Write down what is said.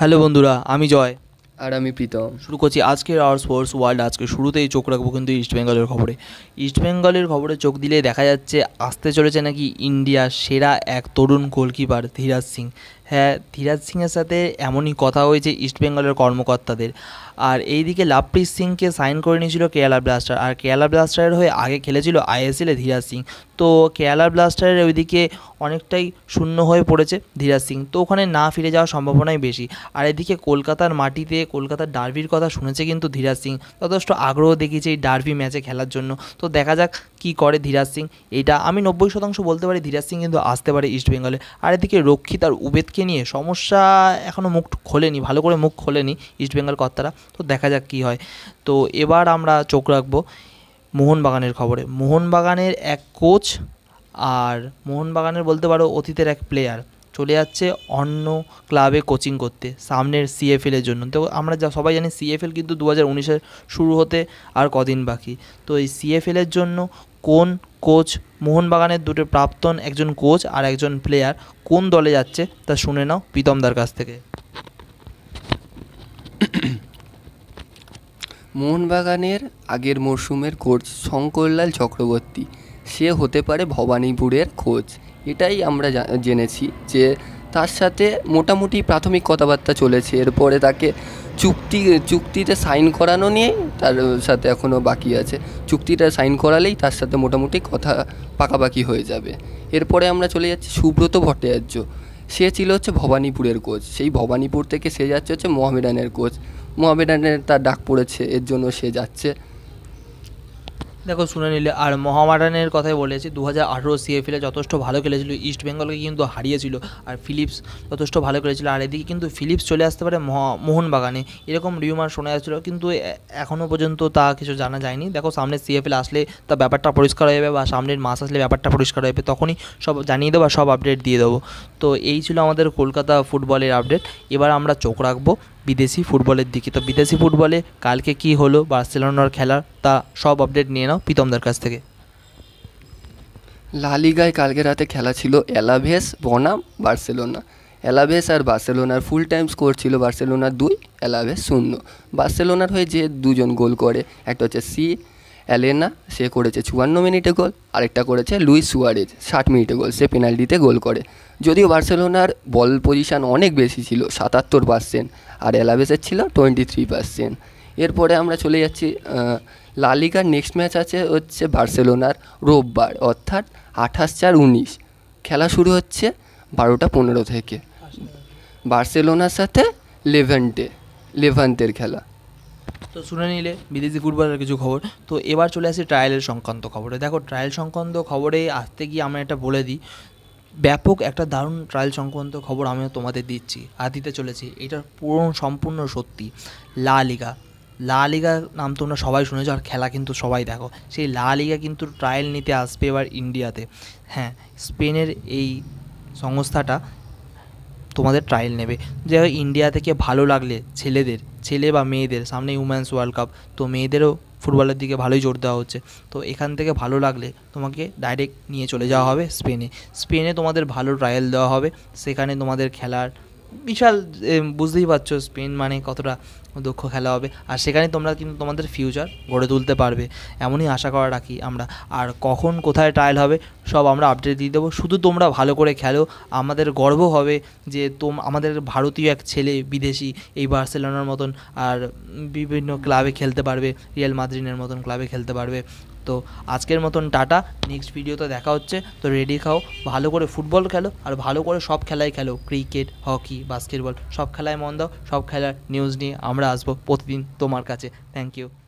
hello বন্ধুরা আমি জয় আর আমি প্রীতম শুরু করছি আজকের আওয়ার স্পোর্টস ওয়ার্ল্ড আজকে শুরুতেই চোখ রাখবো কিন্তু ইস্টবেঙ্গলের খবরে ইস্টবেঙ্গলের খবরে চোখ দিলে দেখা যাচ্ছে আসতে চলেছে নাকি ইন্ডিয়ার সেরা এক তরুণ গোলকিপার ধীরাজ সিং হ্যাঁ ধীরাজ সিংয়ের সাথে এমনই কথা হয়েছে ইস্টবেঙ্গলের কর্মকর্তাদের আর এইদিকে লাভপ্রীত সিংকে সাইন করে নিয়েছিল কেরালা ব্লাস্টার আর কেরালা ব্লাস্টারের হয়ে আগে খেলেছিল আইএসএলে ধীরাজ সিং তো কেরালা ব্লাস্টারের ওইদিকে অনেকটাই শূন্য হয়ে পড়েছে ধীরাজ সিং তো ওখানে না ফিরে যাওয়ার সম্ভাবনাই বেশি আর এদিকে কলকাতার মাটিতে কলকাতার ডার্বির কথা শুনেছে কিন্তু ধীরাজ সিং যথেষ্ট আগ্রহ দেখিয়েছে এই ডার্বি ম্যাচে খেলার জন্য তো দেখা যাক কি করে ধীরাজ সিং এটা আমি নব্বই শতাংশ বলতে পারি ধীরাজ সিং কিন্তু আসতে পারে ইস্টবেঙ্গলে আর এদিকে রক্ষিত আর উবেদকে নিয়ে সমস্যা এখনও মুখ খোলেনি ভালো করে মুখ খোলেনি ইস্টবেঙ্গল কর্তারা তো দেখা যাক কী হয় তো এবার আমরা চোখ রাখবো মোহনবাগানের খবরে মোহনবাগানের এক কোচ আর মোহনবাগানের বলতে পারো অতীতের এক প্লেয়ার চলে যাচ্ছে অন্য ক্লাবে কোচিং করতে সামনের সিএফএলের জন্য তো আমরা যা সবাই জানি সিএফএল কিন্তু দু হাজার উনিশের শুরু হতে আর কদিন বাকি তো এই সিএফএলের জন্য কোন কোচ মোহনবাগানের দুটো প্রাক্তন একজন কোচ আর একজন প্লেয়ার কোন দলে যাচ্ছে তা শুনে নাও প্রীতমদার কাছ থেকে মোহনবাগানের আগের মরশুমের কোচ শঙ্করলাল চক্রবর্তী সে হতে পারে ভবানীপুরের কোচ এটাই আমরা জেনেছি যে তার সাথে মোটামুটি প্রাথমিক কথাবার্তা চলেছে এরপরে তাকে চুক্তি চুক্তিতে সাইন করানো নিয়ে তার সাথে এখনও বাকি আছে চুক্তিটা সাইন করালেই তার সাথে মোটামুটি কথা পাকাপাকি হয়ে যাবে এরপরে আমরা চলে যাচ্ছি সুব্রত ভট্টাচার্য সে ছিল হচ্ছে ভবানীপুরের কোচ সেই ভবানীপুর থেকে সে যাচ্ছে হচ্ছে মহামেডানের কোচ মহামেডানের তার ডাক পড়েছে এর জন্য সে যাচ্ছে দেখো শুনে নিলে আর মহামারানের কথাই বলেছি দু হাজার আঠেরো সিএফএলে যথেষ্ট ভালো খেলেছিল ইস্ট বেঙ্গলকে কিন্তু হারিয়েছিল আর ফিলিপস যথেষ্ট ভালো খেলেছিল আর এদিকে কিন্তু ফিলিপস চলে আসতে পারে মোহনবাগানে এরকম রিউমার শোনা যাচ্ছিল কিন্তু এখনও পর্যন্ত তা কিছু জানা যায়নি দেখো সামনে সিএফএল আসলে তা ব্যাপারটা পরিষ্কার হয়ে যাবে বা সামনের মাস আসলে ব্যাপারটা পরিষ্কার হয়ে যাবে তখনই সব জানিয়ে দেবো সব আপডেট দিয়ে দেবো তো এই ছিল আমাদের কলকাতা ফুটবলের আপডেট এবার আমরা চোখ রাখবো বিদেশি ফুটবলের দিকে তো বিদেশি ফুটবলে কালকে কি হলো বার্সেলোনার খেলার তা সব আপডেট নিয়ে নাও প্রীতমদার কাছ থেকে লালিগায় কালকে রাতে খেলা ছিল অ্যালাভেস বনাম বার্সেলোনা অ্যালাভেস আর বার্সেলোনার ফুল টাইম স্কোর ছিল বার্সেলোনার দুই এলাভেস শূন্য বার্সেলোনার হয়ে যে দুজন গোল করে একটা হচ্ছে সি অ্যালেনা সে করেছে চুয়ান্ন মিনিটে গোল আরেকটা করেছে লুইস সুয়ারেজ ষাট মিনিটে গোল সে পেনাল্টিতে গোল করে যদিও বার্সেলোনার বল পজিশান অনেক বেশি ছিল সাতাত্তর পার্সেন্ট আর অ্যালাভেসের ছিল টোয়েন্টি থ্রি পার্সেন্ট এরপরে আমরা চলে যাচ্ছি লালিগার নেক্সট ম্যাচ আছে হচ্ছে বার্সেলোনার রোববার অর্থাৎ আঠাশ চার উনিশ খেলা শুরু হচ্ছে বারোটা পনেরো থেকে বার্সেলোনার সাথে লেভেন্টে লেভান্তের খেলা তো শুনে নিলে বিদেশি ফুটবলের কিছু খবর তো এবার চলে আসি ট্রায়ালের সংক্রান্ত খবরে দেখো ট্রায়াল সংক্রান্ত খবরে আসতে গিয়ে আমি এটা বলে দিই ব্যাপক একটা দারুণ ট্রায়াল সংক্রান্ত খবর আমি তোমাদের দিচ্ছি আর দিতে চলেছি এটা পুরো সম্পূর্ণ সত্যি লা লিগা লা লিগা নাম তোমরা সবাই শুনেছো আর খেলা কিন্তু সবাই দেখো সেই লা লিগা কিন্তু ট্রায়াল নিতে আসবে এবার ইন্ডিয়াতে হ্যাঁ স্পেনের এই সংস্থাটা তোমাদের ট্রায়াল নেবে যে ইন্ডিয়া থেকে ভালো লাগলে ছেলেদের ছেলে বা মেয়েদের সামনে উমেন্স ওয়ার্ল্ড কাপ তো মেয়েদেরও ফুটবলের দিকে ভালোই জোর দেওয়া হচ্ছে তো এখান থেকে ভালো লাগলে তোমাকে ডাইরেক্ট নিয়ে চলে যাওয়া হবে স্পেনে স্পেনে তোমাদের ভালো ট্রায়াল দেওয়া হবে সেখানে তোমাদের খেলার বিশাল বুঝতেই পারছো স্পেন মানে কতটা দক্ষ খেলা হবে আর সেখানে তোমরা কিন্তু তোমাদের ফিউচার গড়ে তুলতে পারবে এমনই আশা করা রাখি আমরা আর কখন কোথায় ট্রায়াল হবে সব আমরা আপডেট দিয়ে দেবো শুধু তোমরা ভালো করে খেলো আমাদের গর্ব হবে যে তোম আমাদের ভারতীয় এক ছেলে বিদেশি এই বার্সেলোনার মতন আর বিভিন্ন ক্লাবে খেলতে পারবে রিয়াল মাদ্রিনের মতন ক্লাবে খেলতে পারবে তো আজকের মতন টাটা নেক্সট ভিডিওতে দেখা হচ্ছে তো রেডি খাও ভালো করে ফুটবল খেলো আর ভালো করে সব খেলায় খেলো ক্রিকেট হকি বাস্কেটবল সব খেলায় মন দাও সব খেলার নিউজ নিয়ে আমরা আমরা আসবো প্রতিদিন তোমার কাছে থ্যাংক ইউ